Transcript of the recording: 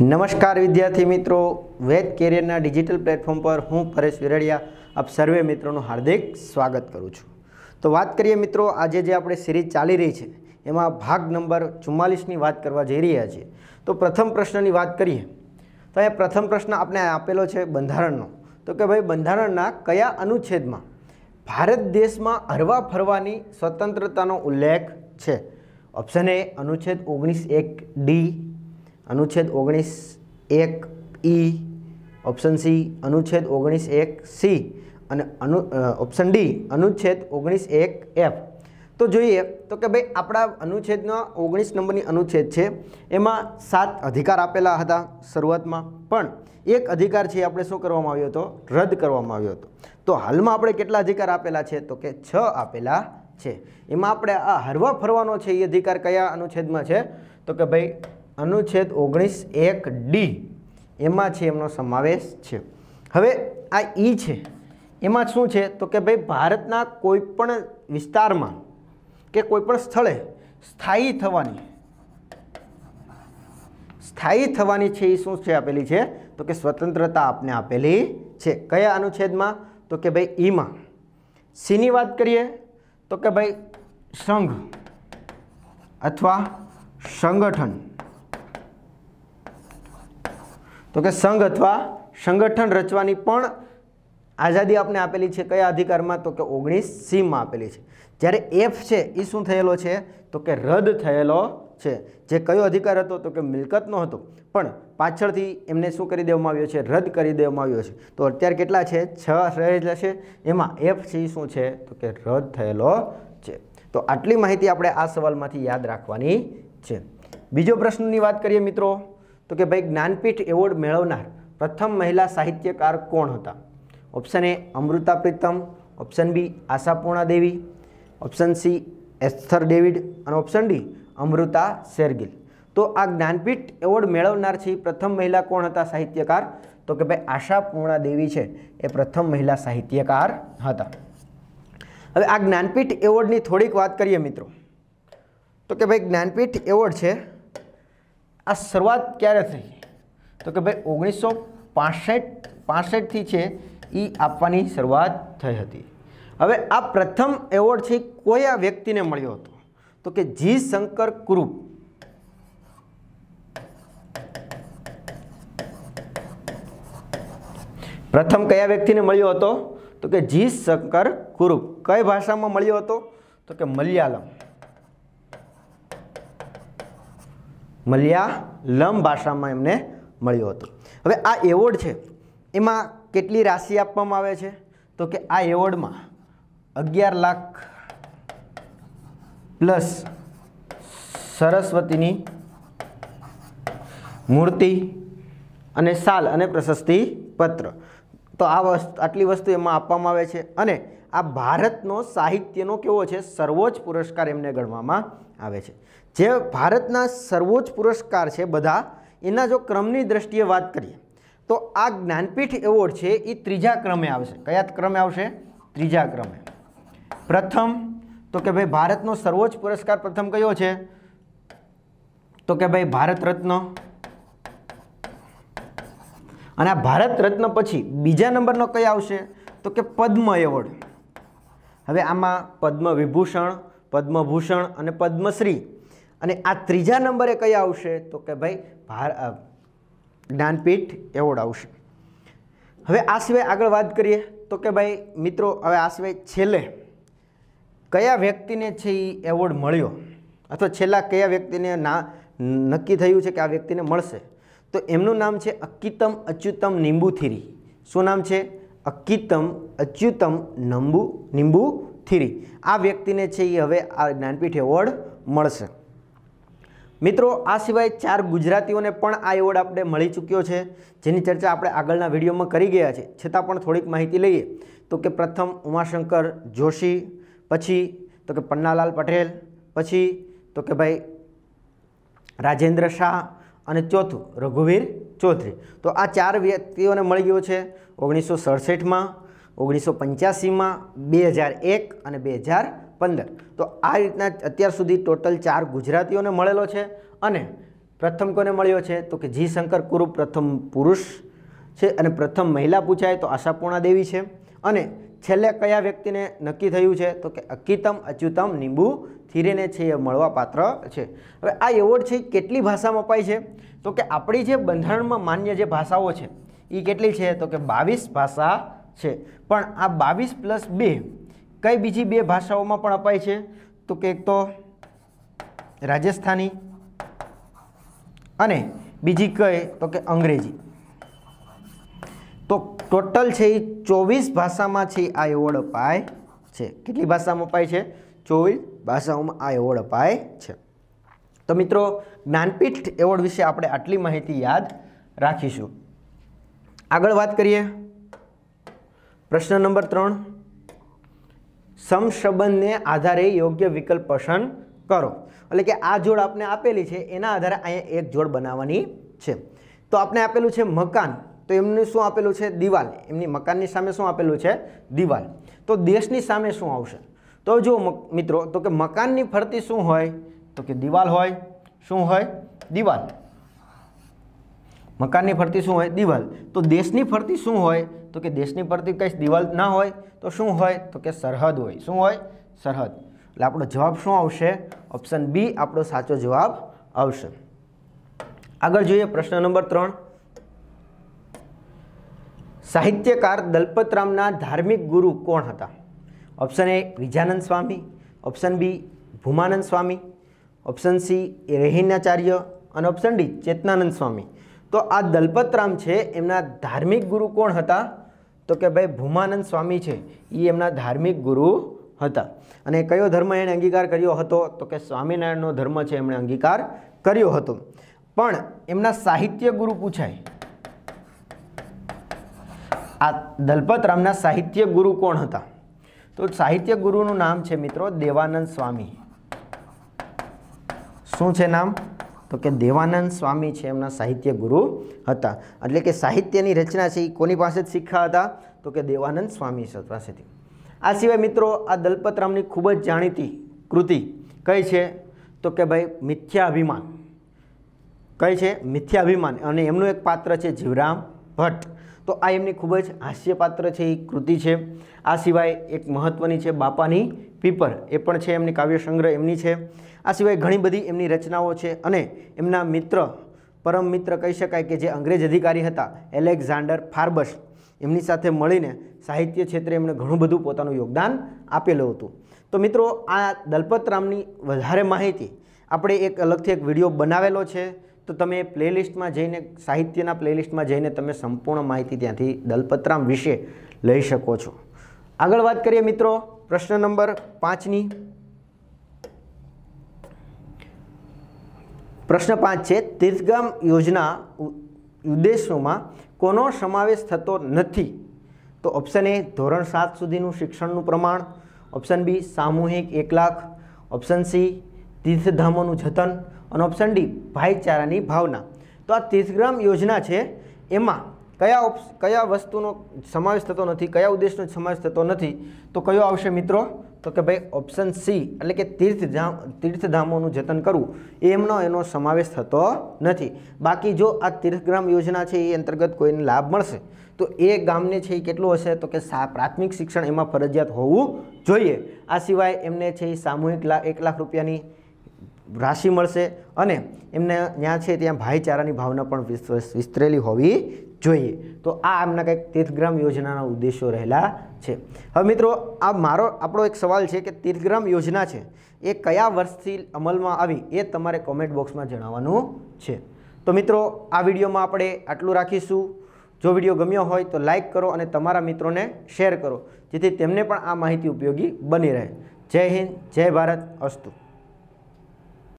નમસ્કાર વિદ્યાર્થી મિત્રો વેદ કેરિયરના ડિજિટલ પ્લેટફોર્મ પર હું પરેશ વિરડિયા આપ સર્વે મિત્રોનું હાર્દિક સ્વાગત કરું છું તો વાત કરીએ મિત્રો આજે જે આપણે સિરીઝ ચાલી રહી છે એમાં ભાગ નંબર ચુમ્માલીસની વાત કરવા જઈ રહ્યા છીએ તો પ્રથમ પ્રશ્નની વાત કરીએ તો અહીંયા પ્રથમ પ્રશ્ન આપણે આપેલો છે બંધારણનો તો કે ભાઈ બંધારણના કયા અનુચ્છેદમાં ભારત દેશમાં હરવા ફરવાની સ્વતંત્રતાનો ઉલ્લેખ છે ઓપ્શન એ અનુચ્છેદ ઓગણીસ એક ડી અનુચ્છેદ ઓગણીસ એક ઈ ઓપ્શન સી અનુચ્છેદ ઓગણીસ એક સી અને અનુ ઓપ્શન ડી અનુચ્છેદ ઓગણીસ એક એફ તો જોઈએ તો કે ભાઈ આપણા અનુચ્છેદનો ઓગણીસ નંબરની અનુચ્છેદ છે એમાં સાત અધિકાર આપેલા હતા શરૂઆતમાં પણ એક અધિકાર છે આપણે શું કરવામાં આવ્યો હતો રદ કરવામાં આવ્યો હતો તો હાલમાં આપણે કેટલા અધિકાર આપેલા છે તો કે છ આપેલા છે એમાં આપણે આ હરવા ફરવાનો છે એ અધિકાર કયા અનુચ્છેદમાં છે તો કે ભાઈ અનુચ્છેદ ઓગણીસ એક ડી એમાં છે એમનો સમાવેશ છે હવે આ ઈ છે એમાં શું છે તો કે ભાઈ ભારતના કોઈપણ વિસ્તારમાં કે કોઈપણ સ્થળે સ્થાયી થવાની સ્થાયી થવાની છે એ શું છે આપેલી છે તો કે સ્વતંત્રતા આપને આપેલી છે કયા અનુચ્છેદમાં તો કે ભાઈ ઈમાં સીની વાત કરીએ તો કે ભાઈ સંઘ અથવા સંગઠન તો કે સંઘ અથવા સંગઠન રચવાની પણ આઝાદી આપણે આપેલી છે કયા અધિકારમાં તો કે ઓગણીસ સીમાં આપેલી છે જ્યારે એફ છે એ શું થયેલો છે તો કે રદ થયેલો છે જે કયો અધિકાર હતો તો કે મિલકતનો હતો પણ પાછળથી એમને શું કરી દેવામાં આવ્યો છે રદ કરી દેવામાં આવ્યો છે તો અત્યારે કેટલા છે છ રહેલા છે એમાં એફ સી શું છે તો કે રદ થયેલો છે તો આટલી માહિતી આપણે આ સવાલમાંથી યાદ રાખવાની છે બીજો પ્રશ્નની વાત કરીએ મિત્રો તો કે ભાઈ જ્ઞાનપીઠ એવોર્ડ મેળવનાર પ્રથમ મહિલા સાહિત્યકાર કોણ હતા option A Amrita Pritam option B Ashapurna Devi option C Esther David અને ઓપ્શન ડી અમૃતા શેરગિલ તો આ જ્ઞાનપીઠ એવોર્ડ મેળવનાર છે પ્રથમ મહિલા કોણ હતા સાહિત્યકાર તો કે ભાઈ આશાપૂર્ણા દેવી છે એ પ્રથમ મહિલા સાહિત્યકાર હતા હવે આ જ્ઞાનપીઠ એવોર્ડની થોડીક વાત કરીએ મિત્રો તો કે ભાઈ જ્ઞાનપીઠ એવોર્ડ છે આ શરૂઆત ક્યારે થઈ તો કે ભાઈ ઓગણીસો પાસઠ પાસઠથી છે એ આપવાની શરૂઆત થઈ હતી હવે આ પ્રથમ એવોર્ડ છે કોઈ આ વ્યક્તિને મળ્યો હતો તો કે જી શંકર કુરુપ પ્રથમ કયા વ્યક્તિને મળ્યો હતો તો કે જી શંકર કુરુપ કઈ ભાષામાં મળ્યો હતો તો કે મલયાલમ મલયાલમ ભાષામાં એમને મળ્યો હતો હવે આ એવોર્ડ છે એમાં કેટલી રાશિ આપવામાં આવે છે તો કે આ એવોર્ડમાં અગિયાર લાખ પ્લસ સરસ્વતીની મૂર્તિ અને સાલ અને પ્રશસ્તિ પત્ર તો આ વસ્તુ આટલી વસ્તુ એમાં આપવામાં આવે છે અને આ ભારતનો સાહિત્યનો કેવો છે સર્વોચ્ચ પુરસ્કાર એમને ગણવામાં આવે છે જે ભારતના સર્વોચ્ચ પુરસ્કાર છે બધા એના જો ક્રમની દ્રષ્ટિએ વાત કરીએ તો આ જ્ઞાનપીઠ એવોર્ડ છે એ ત્રીજા ક્રમે આવશે કયા ક્રમે આવશે ત્રીજા ક્રમે પ્રથમ તો કે ભાઈ ભારતનો સર્વોચ્ચ પુરસ્કાર પ્રથમ કયો છે તો કે ભાઈ ભારત રત્ન અને આ ભારત રત્ન પછી બીજા નંબરનો કયો આવશે તો કે પદ્મ એવોર્ડ હવે આમાં પદ્મ વિભૂષણ પદ્મભૂષણ અને પદ્મશ્રી અને આ ત્રીજા નંબરે કયા આવશે તો કે ભાઈ ભાર જ્ઞાનપીઠ એવોર્ડ આવશે હવે આ સિવાય આગળ વાત કરીએ તો કે ભાઈ મિત્રો હવે આ સિવાય છેલ્લે કયા વ્યક્તિને છે એ એવોર્ડ મળ્યો અથવા છેલ્લા કયા વ્યક્તિને ના નક્કી થયું છે કે આ વ્યક્તિને મળશે તો એમનું નામ છે અક્કિતમ અચ્યુતમ નિંબુથિરી શું નામ છે અક્કિતમ અચ્યુતમ નંબુ નિંબુ થિરી આ વ્યક્તિને છે એ હવે આ જ્ઞાનપીઠ એવોર્ડ મળશે મિત્રો આ સિવાય ચાર ગુજરાતીઓને પણ આ એવોર્ડ આપણે મળી ચૂક્યો છે જેની ચર્ચા આપણે આગળના વિડીયોમાં કરી ગયા છે છતાં પણ થોડીક માહિતી લઈએ તો કે પ્રથમ ઉમાશંકર જોશી પછી તો કે પન્નાલાલ પટેલ પછી તો કે ભાઈ રાજેન્દ્ર શાહ અને ચોથું રઘુવીર ચૌધરી તો આ ચાર વ્યક્તિઓને મળી ગયો છે ઓગણીસો સડસઠમાં ઓગણીસો પંચ્યાસીમાં બે હજાર એક અને બે હજાર પંદર તો આ રીતના અત્યાર સુધી ટોટલ ચાર ગુજરાતીઓને મળેલો છે અને પ્રથમ કોને મળ્યો છે તો કે જી શંકર કુરુ પ્રથમ પુરુષ છે અને પ્રથમ મહિલા પૂછાય તો આશાપૂર્ણા દેવી છે અને છેલ્લે કયા વ્યક્તિને નક્કી થયું છે તો કે અકિતમ અચ્યુતમ નિંબુ થીરેને છે એ મળવા પાત્ર છે હવે આ એવોર્ડ છે કેટલી ભાષામાં અપાય છે તો કે આપણી જે બંધારણમાં માન્ય જે ભાષાઓ છે એ કેટલી છે તો કે બાવીસ ભાષા છે પણ આ બાવીસ પ્લસ બે કઈ બીજી બે ભાષાઓમાં પણ અપાય છે તો કે એક તો રાજસ્થાની અને બીજી કઈ તો કે અંગ્રેજી તો ટોટલ છે એ ચોવીસ ભાષામાં છે આ એવોર્ડ અપાય છે કેટલી ભાષામાં અપાય છે ચોવીસ ભાષાઓમાં આ એવોર્ડ અપાય છે તો મિત્રો જ્ઞાનપીઠ એવોર્ડ વિશે આપણે આટલી માહિતી યાદ રાખીશું આગળ વાત કરીએ પ્રશ્ન નંબર ત્રણ સમસંબંધને આધારે યોગ્ય વિકલ્પ પસંદ કરો એટલે કે આ જોડ આપણે આપેલી છે એના આધારે અહીંયા એક જોડ બનાવવાની છે તો આપણે આપેલું છે મકાન તો એમને શું આપેલું છે દિવાલ એમની મકાનની સામે શું આપેલું છે દિવાલ તો દેશની સામે શું આવશે તો જો મિત્રો તો કે મકાનની ફરતી શું હોય તો કે દિવાલ હોય શું હોય દિવાલ મકાનની ફરતી શું હોય દિવાલ તો દેશની ફરતી શું હોય તો કે દેશની ફરતી કંઈ દિવાલ ના હોય તો શું હોય તો કે સરહદ હોય શું હોય સરહદ એટલે આપણો જવાબ શું આવશે ઓપ્શન બી આપણો સાચો જવાબ આવશે આગળ જોઈએ પ્રશ્ન નંબર ત્રણ સાહિત્યકાર દલપતરામના ધાર્મિક ગુરુ કોણ હતા option A Vijananda Swami option B Bhumananda Swami option C Rehinacharya અને ઓપ્શન ડી ચેતનાનંદ સ્વામી તો આ દલપતરામ છે એમના ધાર્મિક ગુરુ કોણ હતા તો કે ભાઈ ભૂમાનંદ સ્વામી છે એ એમના ધાર્મિક ગુરુ હતા અને કયો ધર્મ એણે અંગીકાર કર્યો હતો તો કે સ્વામિનારાયણનો ધર્મ છે એમણે અંગીકાર કર્યો હતો પણ એમના સાહિત્ય ગુરુ પૂછાય આ દલપતરામના સાહિત્ય ગુરુ કોણ હતા તો સાહિત્ય ગુરુનું નામ છે મિત્રો દેવાનંદ સ્વામી શું છે નામ તો કે દેવાનંદ સ્વામી છે એમના સાહિત્ય ગુરુ હતા એટલે કે સાહિત્યની રચના છે એ કોની પાસે જ શીખ્યા હતા તો કે દેવાનંદ સ્વામી પાસેથી આ સિવાય મિત્રો આ દલપતરામની ખૂબ જ જાણીતી કૃતિ કઈ છે તો કે ભાઈ મિથ્યાભિમાન કઈ છે મિથ્યાભિમાન અને એમનું એક પાત્ર છે જીવરામ ભટ્ટ તો આ એમની ખૂબ જ હાસ્યપાત્ર છે એ કૃતિ છે આ સિવાય એક મહત્ત્વની છે બાપાની પીપર એ પણ છે એમની કાવ્ય સંગ્રહ એમની છે આ સિવાય ઘણી બધી એમની રચનાઓ છે અને એમના મિત્ર પરમ મિત્ર કહી શકાય કે જે અંગ્રેજ અધિકારી હતા એલેક્ઝાન્ડર ફાર્બસ એમની સાથે મળીને સાહિત્ય ક્ષેત્રે એમણે ઘણું બધું પોતાનું યોગદાન આપેલું હતું તો મિત્રો આ દલપતરામની વધારે માહિતી આપણે એક અલગથી એક વિડીયો બનાવેલો છે તો તમે પ્લેલિસ્ટમાં જઈને સાહિત્યના પ્લેલિસ્ટમાં જઈને તમે સંપૂર્ણ માહિતી ત્યાંથી દલપતરામ વિશે લઈ શકો છો આગળ વાત કરીએ મિત્રો પ્રશ્ન નંબર પાંચની પ્રશ્ન પાંચ છે તીર્થગામ યોજના ઉદ્દેશોમાં કોનો સમાવેશ થતો નથી તો ઓપ્શન એ ધોરણ સાત સુધીનું શિક્ષણનું પ્રમાણ ઓપ્શન બી સામૂહિક એક લાખ ઓપ્શન સી તીર્થધામોનું જતન અને ઓપ્શન ડી ભાઈચારાની ભાવના તો આ ત્રીસગ્રામ યોજના છે એમાં કયા કયા વસ્તુનો સમાવેશ થતો નથી કયા ઉદ્દેશનો સમાવેશ થતો નથી તો કયો આવશે મિત્રો તો કે ભાઈ ઓપ્શન સી એટલે કે તીર્થધામ તીર્થધામોનું જતન કરવું એમનો એનો સમાવેશ થતો નથી બાકી જો આ તીર્થગ્રામ યોજના છે એ અંતર્ગત કોઈને લાભ મળશે તો એ ગામને છે એ કેટલું હશે તો કે સા પ્રાથમિક શિક્ષણ એમાં ફરજિયાત હોવું જોઈએ આ સિવાય એમને છે એ સામૂહિક લાખ એક લાખ રૂપિયાની રાશિ મળશે અને એમને ત્યાં છે ત્યાં ભાઈચારાની ભાવના પણ વિસ્તરેલી હોવી જોઈએ તો આ એમના કંઈક તીર્થગ્રામ યોજનાના ઉદ્દેશો રહેલા છે હવે મિત્રો આ મારો આપણો એક સવાલ છે કે તીર્થગ્રામ યોજના છે એ કયા વર્ષથી અમલમાં આવી એ તમારે કોમેન્ટ બોક્સમાં જણાવવાનું છે તો મિત્રો આ વિડીયોમાં આપણે આટલું રાખીશું જો વિડીયો ગમ્યો હોય તો લાઇક કરો અને તમારા મિત્રોને શેર કરો જેથી તેમને પણ આ માહિતી ઉપયોગી બની રહે જય હિન્દ જય ભારત અસ્તુ